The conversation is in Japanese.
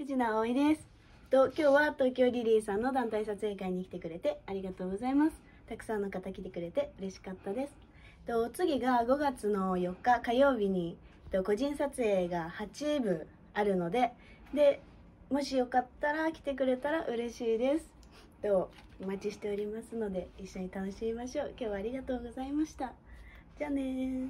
藤名葵ですと今日は東京リリーさんの団体撮影会に来てくれてありがとうございますたくさんの方来てくれて嬉しかったですと次が5月の4日火曜日にと個人撮影が8部あるのででもしよかったら来てくれたら嬉しいですとお待ちしておりますので一緒に楽しみましょう今日はありがとうございましたじゃあね